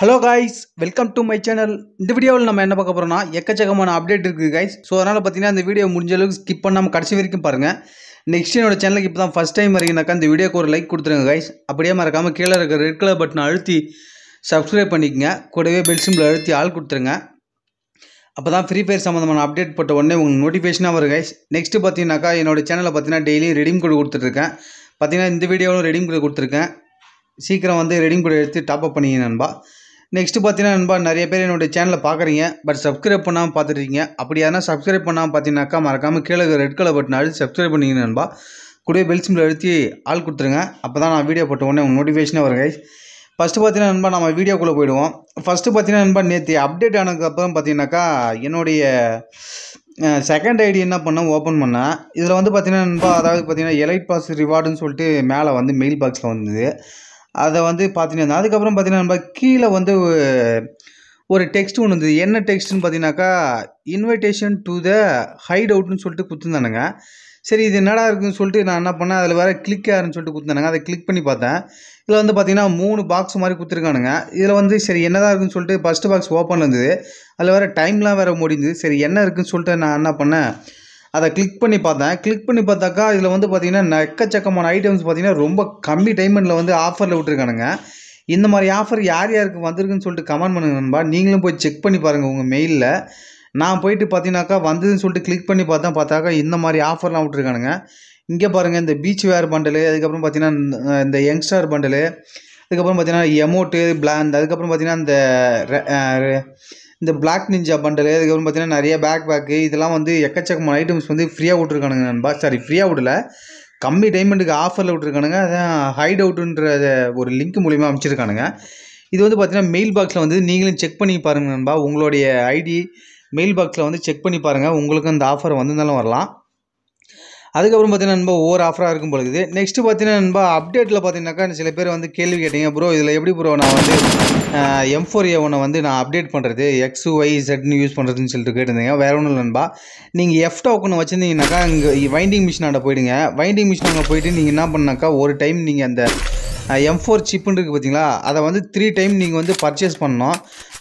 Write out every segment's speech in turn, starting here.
hello guys welcome to my channel இந்த வீடியோவில் நம்ம என்ன பார்க்க போகிறோம்னா எக்கச்சக்கமான அப்டேட் இருக்குது கைஸ் ஸோ அதனால் பார்த்தீங்கன்னா இந்த வீடியோ முடிஞ்ச அளவுக்கு ஸ்கிப் பண்ணாமல் கடைசி வரைக்கும் பாருங்கள் நெக்ஸ்ட் என்னோட சேனலுக்கு இப்போ தான் ஃபஸ்ட் டைம் வரீங்கனாக்கா இந்த வீடியோக்கு ஒரு லைக் கொடுத்துருங்க கைஸ் அப்படியே மறக்காமல் கீழே இருக்கிற ரெட் கலர் பட்டனை அழுத்தி சப்ஸ்கிரைப் பண்ணிக்கங்க கூடவே பெல் சிம்பிள் அழுத்தி ஆள் கொடுத்துருங்க அப்போ தான் ஃப்ரீ ஃபயர் சம்மந்தமான அப்டேட் போட்ட உடனே உங்களுக்கு நோட்டிஃபிகேஷனாக வரும் கைஸ் நெக்ஸ்ட்டு பார்த்தீங்கன்னாக்கா என்னோட சேனலில் பார்த்தீங்கன்னா டெய்லி ரெடிம் கோடு கொடுத்துட்ருக்கேன் பார்த்தீங்கன்னா இந்த வீடியோவிலும் ரெடிம் கோடு கொடுத்துருக்கேன் சீக்கிரம் வந்து ரெடிம் கோடு எடுத்து டாப்அப் பண்ணிங்க நண்பா நெக்ஸ்ட்டு பார்த்தீங்கன்னா நண்பா நிறைய பேர் என்னுடைய சேனலை பார்க்குறீங்க பட் சப்ஸ்கிரைப் பண்ணாமல் பார்த்துருக்கீங்க அப்படி சப்ஸ்கிரைப் பண்ணாமல் பார்த்தீங்கன்னாக்கா மறக்காமல் கீழே ரெட் கலர் பட்டன் அழுத்தி சப்ஸ்கிரைப் பண்ணிங்க நண்பா கூட பெல் சிம்பிள் அழுத்தி ஆள் கொடுத்துருங்க அப்போ தான் நான் வீடியோ போட்ட உடனே உங்கள் நோட்டிஃபிகேஷனே வரும் கைஸ் ஃபஸ்ட்டு பார்த்தீங்கன்னா நண்பா நம்ம வீடியோக்குள்ளே போயிடுவோம் ஃபஸ்ட்டு பார்த்தீங்கன்னா நண்பா நேற்று அப்டேட் ஆனதுக்கப்புறம் பார்த்தீங்கன்னாக்கா என்னுடைய செகண்ட் ஐடி என்ன பண்ணேன் ஓப்பன் பண்ணேன் இதில் வந்து பார்த்தீங்கன்னா நண்பா அதாவது பார்த்தீங்கன்னா எலைட் பாஸ் ரிவார்டுன்னு சொல்லிட்டு மேலே வந்து மெயில் பாக்ஸில் வந்தது அதை வந்து பார்த்துன்னு அதுக்கப்புறம் பார்த்தீங்கன்னா நம்ம கீழே வந்து ஒரு டெக்ஸ்ட் ஒன்று இருந்தது என்ன டெக்ஸ்ட்டுன்னு பார்த்தீங்கன்னாக்கா இன்விடேஷன் டு த ஹைட் அவுட்னு சொல்லிட்டு கொடுத்துருந்தானுங்க சரி இது என்னடா இருக்குதுன்னு சொல்லிட்டு நான் என்ன பண்ணேன் அதில் வேறு கிளிக் ஆறுன்னு சொல்லிட்டு கொடுத்துருந்தானுங்க அதை கிளிக் பண்ணி பார்த்தேன் இதில் வந்து பார்த்தீங்கன்னா மூணு பாக்ஸ் மாதிரி கொடுத்துருக்கானுங்க இதில் வந்து சரி என்னதான் இருக்குன்னு சொல்லிட்டு ஃபஸ்ட்டு பாக்ஸ் ஓப்பன் இருந்தது அதில் வேறு டைம்லாம் வேறு முடிஞ்சுது சரி என்ன இருக்குதுன்னு சொல்லிட்டு நான் என்ன பண்ணேன் அதை கிளிக் பண்ணி பார்த்தேன் கிளிக் பண்ணி பார்த்தாக்கா இதில் வந்து பார்த்திங்கன்னா எக்கச்சக்கமான ஐட்டம்ஸ் பார்த்திங்கன்னா ரொம்ப கம்மி டைமண்டில் வந்து ஆஃபரில் விட்டுருக்கானுங்க இந்த மாதிரி ஆஃபர் யார் யாருக்கு வந்திருக்குன்னு சொல்லிட்டு கமெண்ட் பண்ணுங்க நண்பா நீங்களும் போய் செக் பண்ணி பாருங்கள் உங்கள் மெயிலில் நான் போயிட்டு பார்த்தீங்கன்னாக்கா வந்ததுன்னு சொல்லிட்டு கிளிக் பண்ணி பார்த்தா பார்த்தாக்கா இந்த மாதிரி ஆஃபர்லாம் விட்டுருக்கானுங்க இங்கே பாருங்கள் இந்த பீச் வேர் பண்டலு அதுக்கப்புறம் பார்த்தீங்கன்னா இந்த யங்ஸ்டார் பண்டலு அதுக்கப்புறம் பார்த்தீங்கன்னா எமோட்டு பிளாண்ட் அதுக்கப்புறம் பார்த்தீங்கன்னா இந்த இந்த பிளாக் நிஞ்சா பண்டலு அதுக்கப்புறம் பார்த்தீங்கன்னா நிறைய பேக் பேக்கு இதெல்லாம் வந்து எக்கச்சக்கமான ஐட்டம்ஸ் வந்து ஃப்ரீயாக விட்ருக்கானுங்க நண்பா சாரி ஃப்ரீயாக விடல கம்மி டைமண்டுக்கு ஆஃபரில் விட்ருக்கானுங்க அதான் ஹைட் அவுட்டுன்ற ஒரு லிங்க் மூலிமா அனுப்பிச்சிருக்கானுங்க இது வந்து பார்த்தீங்கன்னா மெயில் பாக்ஸில் வந்து நீங்களும் செக் பண்ணி பாருங்கள் நண்பா உங்களுடைய ஐடி மெயில் பாக்ஸில் வந்து செக் பண்ணி பாருங்கள் உங்களுக்கும் அந்த ஆஃபர் வந்திருந்தாலும் வரலாம் அதுக்கப்புறம் பார்த்தீங்கன்னா நண்பா ஓவர் ஆஃபராக இருக்கும் பொழுது நெக்ஸ்ட்டு பார்த்தீங்கன்னா நண்பா அப்டேட்டில் பார்த்தீங்கன்னாக்கா சில பேர் வந்து கேள்வி கேட்டீங்க ப்ரோ இதில் எப்படி ப்ரோ நான் வந்து எம் ஃபோர் ஏ ஒன்னை வந்து நான் அப்டேட் பண்ணுறது எக்ஸ் ஒய் செட்னு யூஸ் பண்ணுறதுன்னு சொல்லிட்டு கேட்டிருந்தீங்க வேறு ஒன்றும் இல்லை நண்பா நீங்கள் எஃப் டோக்கன் வச்சுருந்தீங்கனாக்கா இங்கே வைண்டிங் மிஷினாண்ட போயிடுங்க வைண்டிங் மிஷினாங்க போயிட்டு நீங்கள் என்ன பண்ணாக்கா ஒரு டைம் நீங்கள் அந்த எம் ஃபோர் சிப்புன்னு இருக்குது பார்த்தீங்களா அதை வந்து த்ரீ டைம் நீங்கள் வந்து பர்ச்சேஸ் பண்ணோம்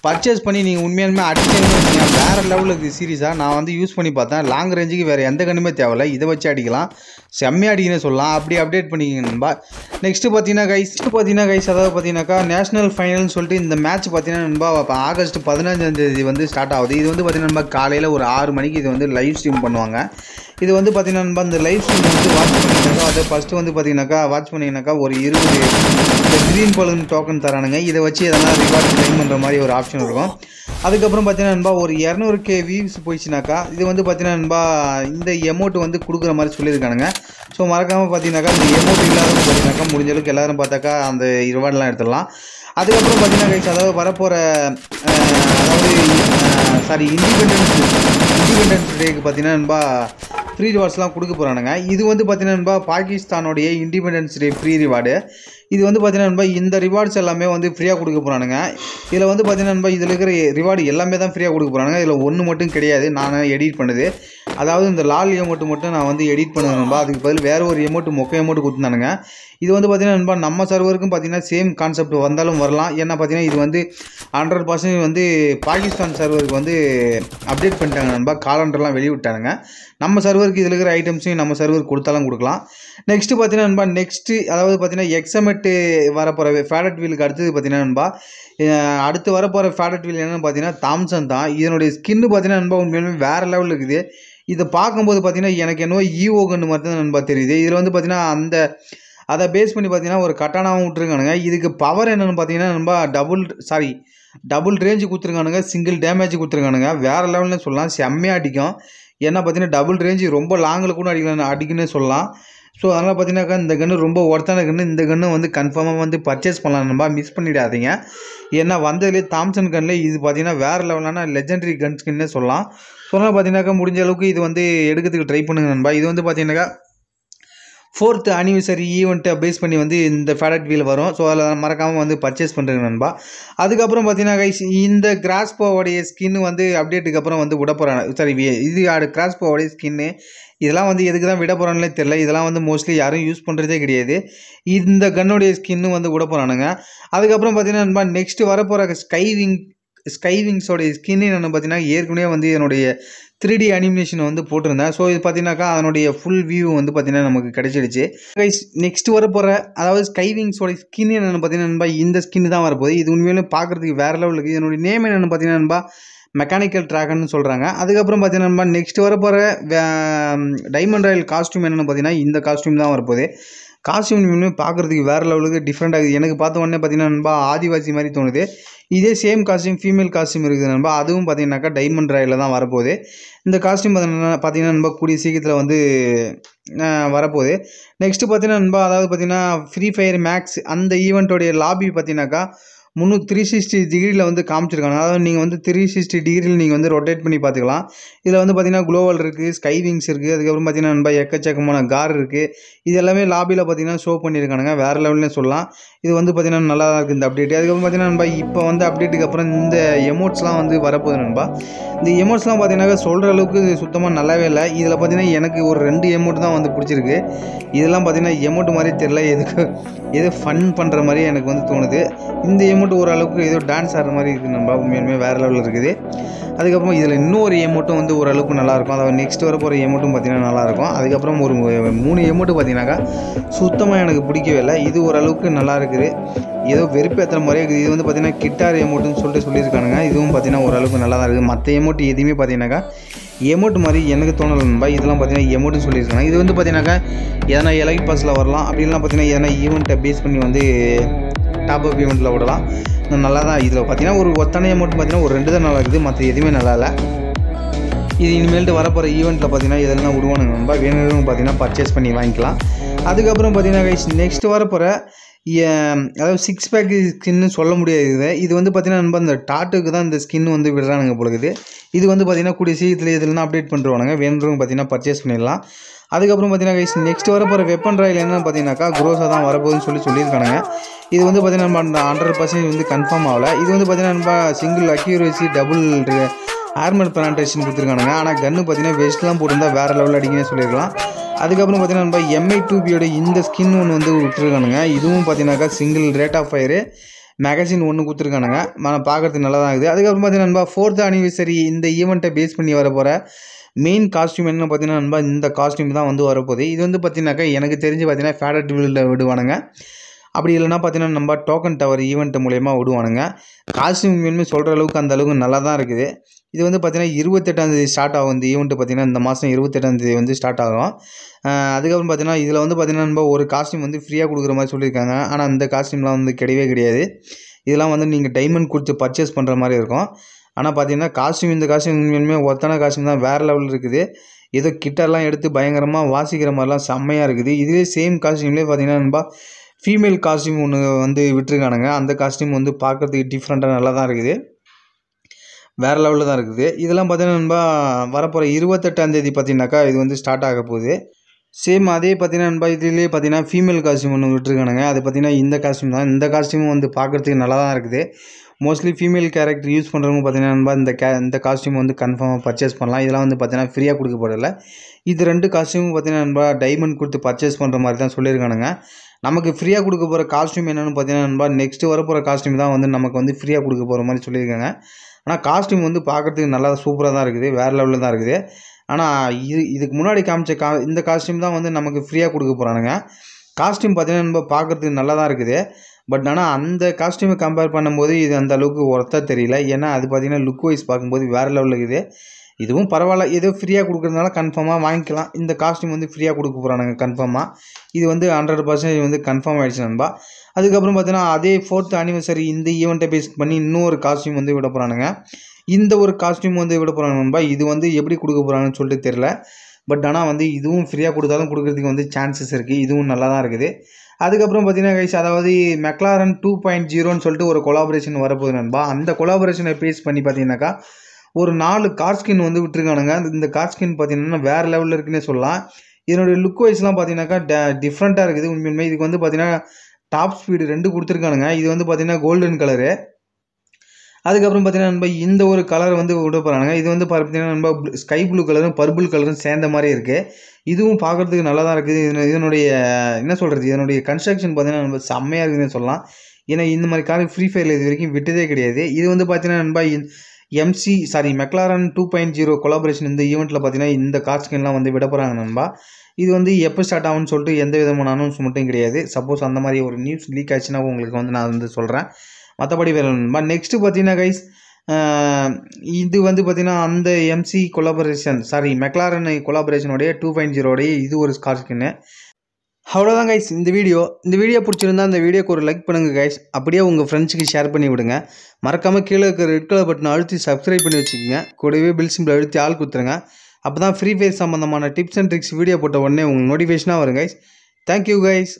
பர்ச்சேஸ் பண்ணி நீங்கள் உண்மையாலுமே அடிச்சிங்கன்னா வேறு லெவலில் இருக்குது சீரியஸாக நான் வந்து யூஸ் பண்ணி பார்த்தேன் லாங் ரேஞ்சுக்கு வேறு எந்த கண்ணுமே தேவையில்லை இதை வச்சு அடிக்கலாம் செம்மையாக அடிக்கணும் சொல்லலாம் அப்படி அப்டேட் பண்ணிக்கங்க நம்ப நெக்ஸ்ட்டு பார்த்தீங்கன்னா கைஸ் பார்த்தீங்கன்னா கைஸ் அதாவது பார்த்தீங்கன்னாக்கா நேஷனல் ஃபைனல்னு சொல்லிட்டு இந்த மேட்ச் பார்த்தீங்கன்னா நண்பா ஆகஸ்ட் பதினஞ்சாந்தேதி வந்து ஸ்டார்ட் ஆகுது இது வந்து பார்த்தீங்கன்னா நண்பா காலையில் ஒரு ஆறு மணிக்கு இது வந்து லைவ் ஸ்ட்ரீம் பண்ணுவாங்க இது வந்து பார்த்தீங்கன்னா நண்பா இந்த லைவ் ஸ்ட்ரீம் வந்து வாட்ச் பண்ணிங்கனாக்கா அதை ஃபஸ்ட்டு வந்து பார்த்தீங்கன்னாக்கா வாட்ச் பண்ணிங்கனாக்கா ஒரு இருபது இந்த கிரீன் பலூன் டோக்கன் தரானுங்க இதை வச்சு எதனா ரிவார்ட் கிளைம் பண்ணுற மாதிரி ஒரு ஆப்ஷன் இருக்கும் அதுக்கப்புறம் பார்த்தீங்கன்னா ஒரு இரநூறு கே வியூஸ் போயிடுச்சுனாக்கா இது வந்து பார்த்தீங்கன்னா இந்த எமௌண்ட் வந்து கொடுக்குற மாதிரி சொல்லியிருக்கானுங்க ஸோ மறக்காமல் பார்த்தீங்கன்னாக்கா இந்த எமௌண்ட் இல்லாத பார்த்தீங்கன்னாக்கா முடிஞ்ச அளவுக்கு எல்லோரும் பார்த்தாக்கா அந்த ரிவார்டெலாம் எடுத்துடலாம் அதுக்கப்புறம் பார்த்தீங்கன்னா கைஸ் அதாவது வரப்போகிற அதாவது சாரி இண்டிபெண்டன்ஸ் இண்டிபெண்டன்ஸ் டேக்கு பார்த்தீங்கன்னா ஃப்ரீ ரிவார்ட்ஸ்லாம் கொடுக்க போகிறானுங்க இது வந்து பார்த்தீங்கன்னா பாகிஸ்தானுடைய இண்டிபெண்டன்ஸ் டே ஃப்ரீ ரிவார்டு இது வந்து பார்த்தீங்கன்னா இந்த ரிவார்ட்ஸ் எல்லாமே வந்து ஃப்ரீயாக கொடுக்க போகிறானுங்க இதில் வந்து பார்த்தீங்கன்னா நண்பா இதில் இருக்கிற ரிவார்டு எல்லாமே தான் ஃப்ரீயாக கொடுக்க போகிறானுங்க இதில் ஒன்று மட்டும் கிடையாது நான் எடிட் பண்ணுது அதாவது இந்த லால் எமௌண்ட் மட்டும் நான் வந்து எடிட் பண்ணுவேன் நண்பா அதுக்கு பதில் வேறு ஒரு எமௌண்ட் மொக்க எமௌண்ட் கொடுத்துருந்தானுங்க இது வந்து பார்த்தீங்கன்னா நண்பா நம்ம சர்வருக்கும் பார்த்தீங்கன்னா சேம் கான்செப்ட் வந்தாலும் வரலாம் ஏன்னா பார்த்தீங்கன்னா இது வந்து ஹண்ட்ரட் வந்து பாகிஸ்தான் சர்வருக்கு வந்து அப்டேட் பண்ணிட்டாங்க நண்பா காலண்டர்லாம் வெளியிட்டானுங்க நம்ம சர்வருக்கு இதில் இருக்கிற ஐட்டம்ஸையும் நம்ம சர்வருக்கு கொடுத்தாலும் கொடுக்கலாம் நெக்ஸ்ட்டு பார்த்தீங்கன்னா நண்பா நெக்ஸ்ட்டு அதாவது பார்த்தீங்கன்னா எக்ஸாம் ஃபேடட் வரப்போகிற ஃபேடட் வீலுக்கு அடுத்தது பார்த்தீங்கன்னா நண்பா அடுத்து வரப்போகிற ஃபேடட் வீல் என்னென்னு பார்த்தீங்கன்னா தாம்சன் தான் இதனுடைய ஸ்கின்னு பார்த்தீங்கன்னா நண்பா உண்மையிலுமே வேறு லெவலில் இருக்குது இதை பார்க்கும்போது பார்த்தீங்கன்னா எனக்கு என்னவோ ஈவோகன்னு மாதிரி தான் நண்பா தெரியுது இதில் வந்து பார்த்தீங்கன்னா அந்த அதை பேஸ் பண்ணி பார்த்தீங்கன்னா ஒரு கட்டானாவும் விட்ருக்கானுங்க இதுக்கு பவர் என்னென்னு பார்த்தீங்கன்னா நண்பா டபுள் சாரி டபுள் ரேஞ்சு கொடுத்துருக்கானுங்க சிங்கிள் டேமேஜ் கொடுத்துருக்கானுங்க வேறு லெவலில் சொல்லலாம் செம்மையாக அடிக்கும் ஏன்னா பார்த்தீங்கன்னா டபுள் ரேஞ்சு ரொம்ப லாங்கில் கூட அடிக்கணும் அடிக்கணும்னு சொல்லலாம் ஸோ அதனால் பார்த்தீங்கன்னாக்கா இந்த கன்று ரொம்ப ஒர்த்தான கன்று இந்த கன்று வந்து கன்ஃபார்மாக வந்து பர்ச்சேஸ் பண்ணலாம் நம்ம மிஸ் பண்ணிடாதீங்க ஏன்னா வந்ததுலேயே தாம்சன் கன்னில் இது பார்த்தீங்கன்னா வேறு லெவலான லெஜெண்டரி கன்ஸ்கின்னே சொல்லலாம் ஸோ அதனால் பார்த்தீங்கன்னாக்கா முடிஞ்ச அளவுக்கு இது வந்து எடுக்கிறதுக்கு ட்ரை பண்ணுங்க நண்பா இது வந்து பார்த்தீங்கன்னாக்கா ஃபோர்த்து அனிவர்சரி ஈவெண்ட்டை பேஸ் பண்ணி வந்து இந்த ஃபேடட் வீல் வரும் ஸோ அதில் மறக்காமல் வந்து பர்ச்சேஸ் பண்ணுறேன் நண்பா அதுக்கப்புறம் பார்த்தீங்கன்னா கைஸ் இந்த கிராஸ்போவோடைய ஸ்கின் வந்து அப்டேட்டுக்கு அப்புறம் வந்து விட போகிறாங்க சாரி இது கிராஸ்போவோடைய ஸ்கின்னு இதெல்லாம் வந்து எதுக்கு தான் விட போகிறானே தெரில இதெல்லாம் வந்து மோஸ்ட்லி யாரும் யூஸ் பண்ணுறதே கிடையாது இந்த கன்னுடைய ஸ்கின்னு வந்து விட போகிறானுங்க அதுக்கப்புறம் பார்த்தீங்கன்னா நண்பா நெக்ஸ்ட்டு வரப்போகிற ஸ்கைவிங் ஸ்கைவிங்ஸோடைய ஸ்கின்னு என்னென்னு பார்த்தீங்கன்னா ஏற்கனவே வந்து என்னுடைய த்ரீ டி அனிமேஷன் வந்து போட்டிருந்தேன் ஸோ இது பார்த்தீங்கனாக்கா அதனுடைய ஃபுல் வியூ வந்து பார்த்தீங்கன்னா நமக்கு கிடைச்சிடுச்சு கைஸ் நெக்ஸ்ட் வர போகிற அதாவது ஸ்கைவிங்ஸோட ஸ்கின் என்னென்னு பார்த்தீங்கன்னா இந்த ஸ்கின் தான் வரப்போகுது இது உண்மையிலும் பார்க்குறதுக்கு வேறு லெவலுக்கு இதனுடைய நேம் என்னென்னு பார்த்தீங்கன்னா மெக்கானிக்கல் ட்ராகன் சொல்கிறாங்க அதுக்கப்புறம் பார்த்தீங்கன்னா நம்ம நெக்ஸ்ட் வரப்போகிற டைமண்ட் ராயல் காஸ்ட்யூம் என்னென்னு பார்த்தீங்கன்னா இந்த காஸ்ட்யூம் தான் வரப்போகுது காஸ்ட்யூம் இன்னுமே பார்க்குறதுக்கு வேறு லெவலுக்கு டிஃப்ரெண்ட் ஆகுது எனக்கு பார்த்த உடனே பார்த்தீங்கன்னா நண்பா ஆதிவாசி மாதிரி தோணுது இதே சேம் காஸ்ட்யூம் ஃபீமேல் காஸ்ட்யூம் இருக்குது நண்பா அதுவும் பார்த்தீங்கன்னாக்கா டைமண்ட் ராயில் தான் வரப்போகுது இந்த காஸ்ட்யூம் பார்த்தீங்கன்னா பார்த்தீங்கன்னா நண்பா கூடிய சீக்கிரத்தில் வந்து வரப்போகுது நெக்ஸ்ட்டு பார்த்தீங்கன்னா நண்பா அதாவது பார்த்தீங்கன்னா ஃப்ரீ ஃபயர் மேக்ஸ் அந்த ஈவெண்ட்டோடைய லாபி பார்த்தீங்கன்னாக்கா முந்நூறு த்ரீ சிக்ஸ்டி டிகிரியில் வந்து காமிச்சிருக்காங்க அதாவது நீங்கள் வந்து த்ரீ சிக்ஸ்டி டிகிரியில் நீங்கள் வந்து ரொட்டேட் பண்ணி பார்த்துக்கலாம் இதில் வந்து பார்த்தீங்கன்னா குளோவல் இருக்குது ஸ்கை விங்ஸ் இருக்குது அதுக்கப்புறம் பார்த்தீங்கன்னா நண்பா எக்கச்சக்கமான கார் இருக்குது இது எல்லாமே லாபியில் பார்த்தீங்கன்னா ஷோ பண்ணியிருக்கானுங்க வேறு லெவல்லையும் சொல்லலாம் இது வந்து பார்த்திங்கன்னா நல்லா தான் இருக்குது இந்த அப்டேட் அதுக்கப்புறம் பார்த்தீங்கன்னா நண்பா இப்போ வந்து அப்டேட்டுக்கு அப்புறம் இந்த எமோட்ஸ்லாம் வந்து வரப்போகுது நண்பா இந்த எமோட்ஸ்லாம் பார்த்தீங்கன்னா சொல்கிற அளவுக்கு சுத்தமாக நல்லாவே இல்லை இதில் பார்த்தீங்கன்னா எனக்கு ஒரு ரெண்டு எமௌண்ட் தான் வந்து பிடிச்சிருக்கு இதெல்லாம் பார்த்திங்கன்னா எமௌண்ட் மாதிரி தெரில எதுக்கு எது ஃபன் பண்ணுற மாதிரி எனக்கு வந்து தோணுது இந்த எமௌண்ட் எமௌண்ட் ஓரளவுக்கு ஏதோ டான்ஸ் ஆடுற மாதிரி இருக்குது நம்ம மேலுமே வேறு லெவலில் இருக்குது அதுக்கப்புறம் இதில் இன்னும் ஒரு வந்து ஓரளவுக்கு நல்லாயிருக்கும் அதாவது நெக்ஸ்ட் வர போகிற எமோட்டும் பார்த்திங்கன்னா நல்லாயிருக்கும் அதுக்கப்புறம் ஒரு மூணு எமோட்டு பார்த்தீங்கன்னாக்கா சுத்தமாக எனக்கு பிடிக்கவே இல்லை இது ஓரளவுக்கு நல்லா இருக்குது ஏதோ வெறுப்பு எத்தனை மாதிரியே இருக்குது இது வந்து பார்த்திங்கன்னா கிட்டார் எமோட்டுன்னு சொல்லிட்டு சொல்லியிருக்கானுங்க இதுவும் பார்த்திங்கன்னா ஓரளவுக்கு நல்லா தான் இருக்குது மற்ற எமோட்டு எதுவுமே பார்த்திங்கனாக்கா எமோட் மாதிரி எனக்கு தோணலை நம்ப இதெல்லாம் பார்த்தீங்கன்னா எமோட்டுன்னு சொல்லியிருக்காங்க இது வந்து பார்த்தீங்கன்னாக்கா எதனா எலக்ட் பஸ்ஸில் வரலாம் அப்படின்லாம் பார்த்தீங்கன்னா எதனா ஈவெண்ட்டை பேஸ் பண்ணி வந்து டாப் அப் ஈவெண்ட்டில் விடலாம் நல்லா தான் இதில் பார்த்தீங்கன்னா ஒரு ஒத்தனை அமௌண்ட் பார்த்தீங்கன்னா ஒரு ரெண்டு தான் நல்லா இருக்குது மற்ற எதுவுமே நல்லா இல்லை இது இனிமேல்ட்டு வரப்போகிற ஈவெண்ட்டில் பார்த்தீங்கன்னா இதெல்லாம் விடுவானுங்க ரொம்ப வேணும் பார்த்தீங்கன்னா பர்ச்சேஸ் பண்ணி வாங்கிக்கலாம் அதுக்கப்புறம் பார்த்தீங்கன்னா நெக்ஸ்ட் வரப்போகிற அதாவது சிக்ஸ் பேக்கு ஸ்கின்னு சொல்ல முடியாது இது வந்து பார்த்திங்கன்னா நண்பா இந்த டாட்டுக்கு தான் இந்த ஸ்கின் வந்து விடுறானுங்க பொழுது இது வந்து பார்த்திங்கன்னா கூடிய சீக்கிரத்தில் இதெல்லாம் அப்டேட் பண்ணிருவானுங்க வேணுறவங்க பார்த்திங்கன்னா பர்ச்சேஸ் பண்ணிடலாம் அதுக்கப்புறம் பார்த்தீங்கன்னா நெக்ஸ்ட் வர போகிற வெப்பன் ராயில் என்னென்னு பார்த்தீங்கன்னாக்கா குரோஸாக தான் வரப்போகுதுன்னு சொல்லி சொல்லியிருக்கானுங்க இது வந்து பார்த்தீங்கன்னா நம்ம ஹண்ட்ரட் பர்சன்ட் வந்து கன்ஃபார்ம் ஆகலை இது வந்து பார்த்தீங்கன்னா single accuracy double armour plantation கொடுத்துருக்கானுங்க ஆனால் கன்று பார்த்தீங்கன்னா வெஸ்ட்லாம் போட்டிருந்தா வேறு லெவலில் அடிக்கணும் சொல்லியிருக்கலாம் அதுக்கப்புறம் பார்த்தீங்கன்னா நம்ம எம்ஐ டூ பியோட இந்த ஸ்கின் ஒன்று வந்து விட்டுருக்கானுங்க இதுவும் பார்த்தீங்கன்னாக்கா single rate of fire magazine ஒன்று கொடுத்துருக்கானுங்க நான் பார்க்குறதுக்கு நல்லா தான் இருக்குது அதுக்கப்புறம் பார்த்தீங்கன்னா நண்பா ஃபோர்த் அனிவர்சரி இந்த ஈவெண்ட்டை பேஸ் பண்ணி வர போகிற மெயின் காஸ்ட்யூம் என்ன பார்த்தீங்கன்னா நண்பா இந்த காஸ்ட்யூம் தான் வந்து வரப்போகுது இது வந்து பார்த்தீங்கன்னாக்கா எனக்கு தெரிஞ்சு பார்த்தீங்கன்னா ஃபேடட் விடுவானுங்க அப்படி இல்லைனா பார்த்தீங்கன்னா நம்ம டோக்கன் டவர் ஈவெண்ட் மூலயமா விடுவானுங்க காசு மீன் சொல்கிற அளவுக்கு அந்த அளவுக்கு நல்லா தான் இருக்குது இது வந்து பார்த்திங்கன்னா இருபத்தெட்டாந்தேதி ஸ்டார்ட் ஆகும் இந்த ஈவெண்ட்டு பார்த்திங்கன்னா இந்த மாதம் இருபத்தெட்டாந்தேதி வந்து ஸ்டார்ட் ஆகும் அதுக்கப்புறம் பார்த்திங்கன்னா இதில் வந்து பார்த்திங்கன்னா நம்ம ஒரு காஸ்டியூம் வந்து ஃப்ரீயாக கொடுக்குற மாதிரி சொல்லியிருக்காங்க ஆனால் அந்த காஸ்டியூம்லாம் வந்து கிடையவே கிடையாது இதெல்லாம் வந்து நீங்கள் டைமண்ட் கொடுத்து பர்ச்சேஸ் பண்ணுற மாதிரி இருக்கும் ஆனால் பார்த்திங்கன்னா காஸ்டியூம் இந்த காஸ்டியூமே ஒத்தனை காஸ்டியூம் தான் வேறு லெவலில் இருக்குது ஏதோ கிட்டெல்லாம் எடுத்து பயங்கரமாக வாசிக்கிற மாதிரிலாம் செம்மையாக இருக்குது இதுவே சேம் காஸ்டியூம்லேயே பார்த்தீங்கன்னா நண்பா ஃபீமேல் காஸ்டியூம் ஒன்று வந்து விட்டுருக்கானுங்க அந்த காஸ்டியூம் வந்து பார்க்குறதுக்கு டிஃப்ரெண்ட்டாக நல்லா தான் இருக்குது வேறு லெவலில் தான் இருக்குது இதெல்லாம் பார்த்தீங்கன்னா நண்பா வரப்போகிற இருபத்தெட்டாந்தேதி பார்த்தீங்கன்னாக்கா இது வந்து ஸ்டார்ட் ஆக போகுது சேம் அதே பார்த்தீங்கன்னா நண்பா இதுலேயே பார்த்தீங்கன்னா ஃபீமேல் காஸ்டியூம் ஒன்று விட்டுருக்கானுங்க அது பார்த்தீங்கன்னா இந்த காஸ்டியூம் தான் இந்த காஸ்டியூமும் வந்து பார்க்குறதுக்கு நல்லா தான் இருக்குது மோஸ்ட்லி ஃபீமேல் கேரக்டர் யூஸ் பண்ணுறவங்க பார்த்தீங்கன்னா நண்பா இந்த கே இந்த காஸ்டியூம் வந்து கன்ஃபார்மாக பர்ச்சேஸ் பண்ணலாம் இதெல்லாம் வந்து பார்த்தீங்கன்னா ஃப்ரீயாக கொடுக்கப்படலை இது ரெண்டு காஸ்டியூமும் பார்த்தீங்கன்னா நண்பா டைமண்ட் கொடுத்து பர்ச்சேஸ் பண்ணுற மாதிரி தான் சொல்லியிருக்கானுங்க நமக்கு ஃப்ரீயாக கொடுக்க போகிற காஸ்ட்யூம் என்னென்னு பார்த்தீங்கன்னா நெக்ஸ்ட் நெக்ஸ்ட்டு வரப்போகிற காஸ்ட்யூம் தான் வந்து நமக்கு வந்து ஃப்ரீயாக கொடுக்க போகிற மாதிரி சொல்லியிருக்காங்க ஆனால் காஸ்ட்யூம் வந்து பார்க்குறதுக்கு நல்லா சூப்பராக தான் இருக்குது வேறு லெவலில் தான் இருக்குது ஆனால் இது இதுக்கு முன்னாடி காமிச்ச கா இந்த காஸ்ட்யூம் தான் வந்து நமக்கு ஃப்ரீயாக கொடுக்க போகிறானுங்க காஸ்ட்யூம் பார்த்தீங்கன்னா பார்க்குறதுக்கு நல்லா தான் இருக்குது பட் ஆனால் அந்த காஸ்ட்யூமை கம்பேர் பண்ணும்போது இது அந்த அளவுக்கு ஒர்த்தாக தெரியல ஏன்னா அது பார்த்திங்கன்னா லுக் வைஸ் பார்க்கும்போது வேறு லெவலில் இருக்குது இதுவும் பரவாயில்ல ஏதோ ஃப்ரீயாக கொடுக்குறதுனால கன்ஃபார்மாக வாங்கிக்கலாம் இந்த காஸ்ட்யூம் வந்து ஃப்ரீயாக கொடுக்க போகிறானுங்க கன்ஃபார்மாக இது வந்து ஹண்ட்ரட் பர்சன்டேஜ் வந்து கன்ஃபார்ம் ஆகிடுச்சு நண்பா அதுக்கப்புறம் பார்த்தீங்கன்னா அதே ஃபோர்த் ஆனிவர்சரி இந்த ஈவெண்ட்டை பேஸ் பண்ணி இன்னொரு காஸ்ட்யூம் வந்து விட போகிறானுங்க இந்த ஒரு காஸ்ட்யூம் வந்து விட போகிறாங்க நண்பா இது வந்து எப்படி கொடுக்க போகிறாங்கன்னு சொல்லிட்டு தெரில பட் ஆனால் வந்து இதுவும் ஃப்ரீயாக கொடுத்தாலும் கொடுக்குறதுக்கு வந்து சான்சஸ் இருக்குது இதுவும் நல்லா தான் இருக்குது அதுக்கப்புறம் பார்த்தீங்கன்னா கைஸ் அதாவது மெக்லாரன் டூ பாயிண்ட் ஜீரோன்னு சொல்லிட்டு ஒரு கொலாபரேஷன் வரப்போகுது நண்பா அந்த கொலாபரேஷனை பேஸ் பண்ணி பார்த்தீங்கன்னாக்கா ஒரு நாலு கார் ஸ்கின் வந்து விட்டுருக்கானுங்க இந்த கார் ஸ்கின் பார்த்தீங்கன்னா வேறு லெவலில் இருக்குன்னே சொல்லலாம் இதனுடைய லுக் வைஸ்லாம் பார்த்தீங்கன்னாக்கா ட டிஃப்ரெண்ட்டாக இருக்குது உண்மையுமே இதுக்கு வந்து பார்த்தீங்கன்னா டாப் ஸ்பீடு ரெண்டு கொடுத்துருக்கானுங்க இது வந்து பார்த்தீங்கன்னா கோல்டன் கலரு அதுக்கப்புறம் பார்த்தீங்கன்னா நண்ப இந்த ஒரு கலர் வந்து விட போகிறானுங்க இது வந்து பார்த்தீங்கன்னா நண்பா ஸ்கை ப்ளூ கலரும் பர்பிள் கலரும் சேர்ந்த மாதிரி இருக்குது இதுவும் பார்க்குறதுக்கு நல்லா தான் இருக்குது இதனுடைய என்ன சொல்கிறது இதனுடைய கன்ஸ்ட்ரக்ஷன் பார்த்தீங்கன்னா நம்ம செம்மையாக இருக்குதுன்னு சொல்லலாம் ஏன்னா இந்த மாதிரி கார் ஃப்ரீ ஃபயரில் இது வரைக்கும் விட்டதே கிடையாது இது வந்து பார்த்தீங்கன்னா நண்பா MC sorry McLaren two point zero collaboration இந்த ஈவெண்ட்டில் பார்த்தீங்கன்னா இந்த கார் கார்ஸ்கின்லாம் வந்து விடப்படுறாங்க நண்பா இது வந்து எப்போ ஸ்டார்ட் ஆகும்னு சொல்லிட்டு எந்த விதமான அனௌன்ஸ் மட்டும் கிடையாது சப்போஸ் அந்த மாதிரி ஒரு நியூஸ் லீக் ஆச்சுன்னா உங்களுக்கு வந்து நான் வந்து சொல்கிறேன் மற்றபடி வேறு நண்பா நெக்ஸ்ட்டு பார்த்தீங்கன்னா கைஸ் இது வந்து பார்த்திங்கன்னா அந்த எம்சி கொலாபரேஷன் சாரி மெக்லாரன் கொலாபரேஷனுடைய டூ பாயிண்ட் ஜீரோடைய இது ஒரு ஸ்கார் ஸ்கின்னு அவ்வளோதான் கைஸ் இந்த வீடியோ இந்த வீடியோ பிடிச்சிருந்தா அந்த வீடியோக்கு ஒரு லைக் பண்ணுங்கள் கைஸ் அப்படியே உங்கள் ஃப்ரெண்ட்ஸுக்கு ஷேர் பண்ணி விடுங்க மறக்காமல் கீழே இருக்கிற ரெட் கலர் பட்டனை அழுத்தி சப்ஸ்கிரைப் பண்ணி வச்சுக்கோங்க கூடவே பில் சிம்பிள் அழுத்தி ஆள் கொடுத்துருங்க அப்போ தான் ஃப்ரீ ஃபயர் சம்மந்தமான டிப்ஸ் அண்ட் ட்ரிக்ஸ் வீடியோ போட்ட உடனே உங்களுக்கு நோட்டிஃபிகேஷனாக வரும் கைஸ் தேங்க்யூ கைஸ்